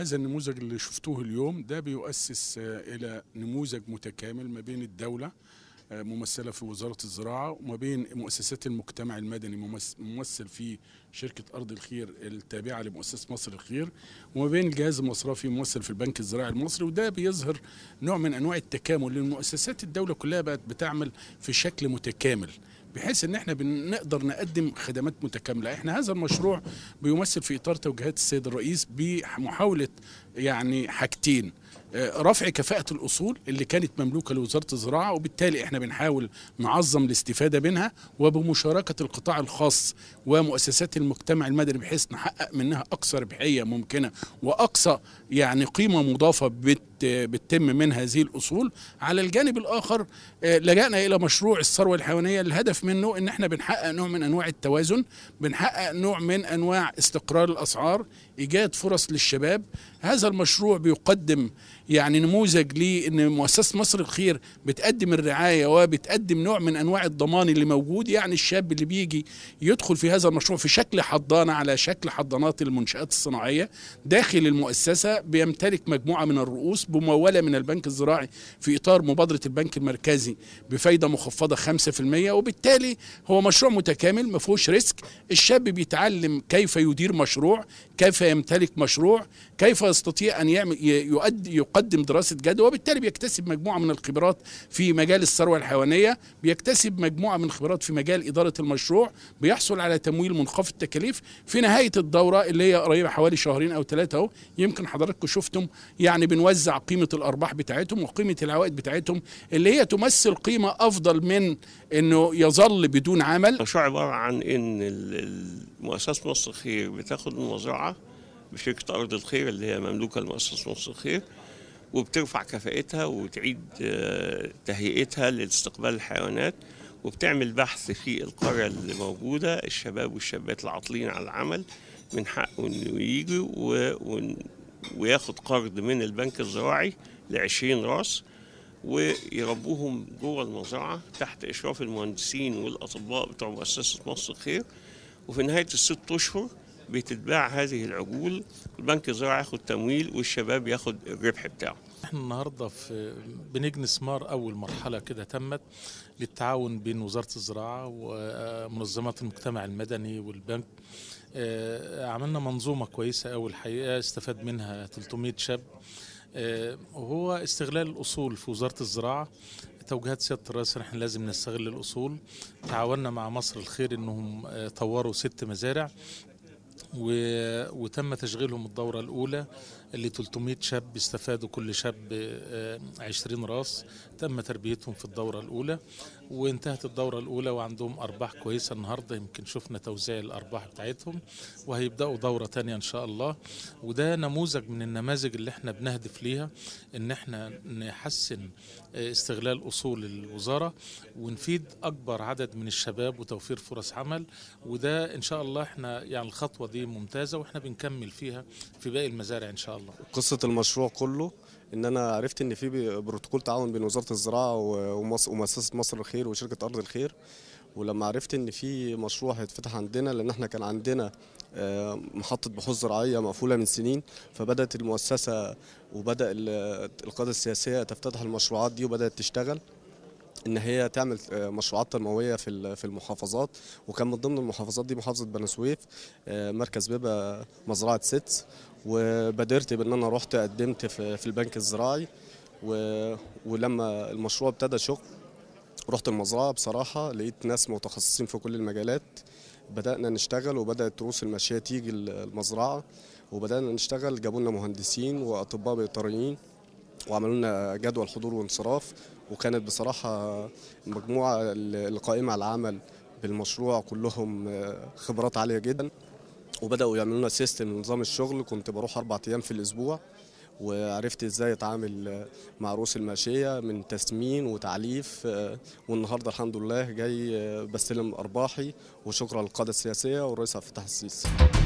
هذا النموذج اللي شفتوه اليوم ده بيؤسس آه، الى نموذج متكامل ما بين الدوله آه، ممثلة في وزارة الزراعة وما بين مؤسسات المجتمع المدني ممثل في شركة أرض الخير التابعة لمؤسسة مصر الخير وما بين الجهاز المصرفي ممثل في البنك الزراعي المصري وده بيظهر نوع من أنواع التكامل لأن مؤسسات الدولة كلها بقت بتعمل في شكل متكامل بحيث ان احنا بنقدر نقدم خدمات متكامله احنا هذا المشروع بيمثل في اطار توجيهات السيد الرئيس بمحاوله يعني حاجتين رفع كفاءة الأصول اللي كانت مملوكة لوزارة الزراعة وبالتالي احنا بنحاول نعظم الاستفادة منها وبمشاركة القطاع الخاص ومؤسسات المجتمع المدني بحيث نحقق منها أقصى ربحية ممكنة وأقصى يعني قيمة مضافة بتتم من هذه الأصول على الجانب الآخر آه، لجأنا إلى مشروع الثروة الحيوانية الهدف منه إن احنا بنحقق نوع من أنواع التوازن بنحقق نوع من أنواع استقرار الأسعار إيجاد فرص للشباب هذا المشروع بيقدم يعني نموذج لي ان مؤسسه مصر الخير بتقدم الرعايه وبتقدم نوع من انواع الضمان اللي موجود يعني الشاب اللي بيجي يدخل في هذا المشروع في شكل حضانه على شكل حضانات المنشات الصناعيه داخل المؤسسه بيمتلك مجموعه من الرؤوس بمموله من البنك الزراعي في اطار مبادره البنك المركزي بفايده مخفضه 5% وبالتالي هو مشروع متكامل ما فيهوش ريسك الشاب بيتعلم كيف يدير مشروع كيف يمتلك مشروع كيف يستطيع أن يعمل يؤدي يقدم دراسة جدوى وبالتالي بيكتسب مجموعة من الخبرات في مجال الثروة الحيوانية بيكتسب مجموعة من الخبرات في مجال إدارة المشروع بيحصل على تمويل منخفض التكاليف في نهاية الدورة اللي هي قريبة حوالي شهرين أو ثلاثة أهو يمكن حضراتكم شفتم يعني بنوزع قيمة الأرباح بتاعتهم وقيمة العوائد بتاعتهم اللي هي تمثل قيمة أفضل من إنه يظل بدون عمل. شو عبارة عن إن مؤسسة مصر الخير بتاخد المزرعة بشركه ارض الخير اللي هي مملوكه لمؤسسه مصر الخير وبترفع كفاءتها وتعيد آه، تهيئتها لاستقبال الحيوانات وبتعمل بحث في القرية اللي موجودة الشباب والشابات العاطلين على العمل من حقه انه يجي و... و... وياخد قرض من البنك الزراعي ل 20 راس ويربوهم جوه المزرعة تحت إشراف المهندسين والأطباء بتوع مؤسسة مصر الخير وفي نهاية الست أشهر بتتباع هذه العجول البنك الزراعي ياخد تمويل والشباب ياخد الربح بتاعه احنا النهارده في بنجني سمار اول مرحله كده تمت للتعاون بين وزاره الزراعه ومنظمات المجتمع المدني والبنك آه، عملنا منظومه كويسه قوي الحقيقه استفاد منها 300 شاب آه، وهو استغلال الاصول في وزاره الزراعه توجيهات سياده الرئيس احنا لازم نستغل الاصول تعاوننا مع مصر الخير انهم آه، طوروا ست مزارع وتم تشغيلهم الدورة الأولى اللي 300 شاب استفادوا كل شاب 20 آه، راس تم تربيتهم في الدورة الأولى وانتهت الدورة الأولى وعندهم أرباح كويسة النهاردة يمكن شفنا توزيع الأرباح بتاعتهم وهيبدأوا دورة تانية إن شاء الله وده نموذج من النماذج اللي احنا بنهدف ليها إن احنا نحسن آه، استغلال أصول الوزارة ونفيد أكبر عدد من الشباب وتوفير فرص عمل وده إن شاء الله احنا يعني الخطوة دي ممتازة واحنا بنكمل فيها في باقي المزارع إن شاء الله الله قصه المشروع كله ان انا عرفت ان في بروتوكول تعاون بين وزاره الزراعه ومؤسسه مصر الخير وشركه ارض الخير ولما عرفت ان في مشروع هيتفتح عندنا لان احنا كان عندنا آه، محطه بحوث زراعيه مقفوله من سنين فبدات المؤسسه وبدا القاده السياسيه تفتتح المشروعات دي وبدات تشتغل ان هي تعمل آه، مشروعات تنمويه في في المحافظات وكان من ضمن المحافظات دي محافظه بني سويف آه، مركز بيبا مزرعه ستس وبادرت بان انا رحت قدمت في البنك الزراعي ولما المشروع ابتدى شغل رحت المزرعه بصراحه لقيت ناس متخصصين في كل المجالات بدانا نشتغل وبدات رؤوس المشيه تيجي المزرعه وبدانا نشتغل جابوا لنا مهندسين واطباء بيطريين وعملوا لنا جدول حضور وانصراف وكانت بصراحة المجموعة القائمة على العمل بالمشروع كلهم آه، خبرات عالية جدا وبدأوا يعملوا لنا سيستم لنظام الشغل كنت بروح أربع أيام في الأسبوع وعرفت ازاي اتعامل آه، مع رؤوس الماشيه من تسمين وتعليف آه، والنهارده الحمد لله جاي بستلم ارباحي وشكرا للقاده السياسيه والرئيس عبد الفتاح السيسي